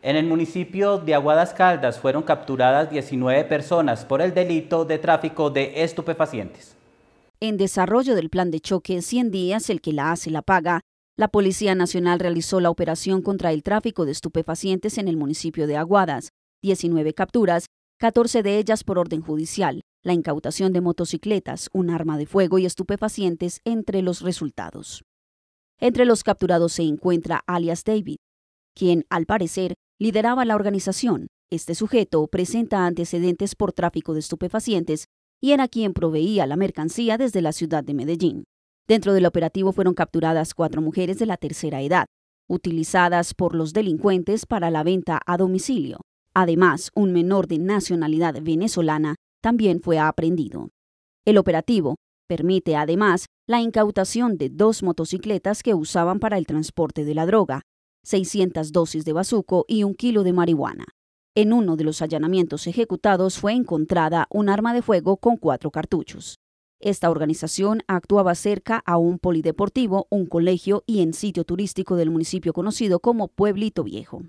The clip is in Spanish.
En el municipio de Aguadas Caldas fueron capturadas 19 personas por el delito de tráfico de estupefacientes. En desarrollo del plan de choque 100 días, el que la hace la paga, la Policía Nacional realizó la operación contra el tráfico de estupefacientes en el municipio de Aguadas, 19 capturas, 14 de ellas por orden judicial, la incautación de motocicletas, un arma de fuego y estupefacientes entre los resultados. Entre los capturados se encuentra alias David, quien, al parecer, lideraba la organización. Este sujeto presenta antecedentes por tráfico de estupefacientes y era quien proveía la mercancía desde la ciudad de Medellín. Dentro del operativo fueron capturadas cuatro mujeres de la tercera edad, utilizadas por los delincuentes para la venta a domicilio. Además, un menor de nacionalidad venezolana también fue aprendido. El operativo permite además la incautación de dos motocicletas que usaban para el transporte de la droga, 600 dosis de bazuco y un kilo de marihuana. En uno de los allanamientos ejecutados fue encontrada un arma de fuego con cuatro cartuchos. Esta organización actuaba cerca a un polideportivo, un colegio y en sitio turístico del municipio conocido como Pueblito Viejo.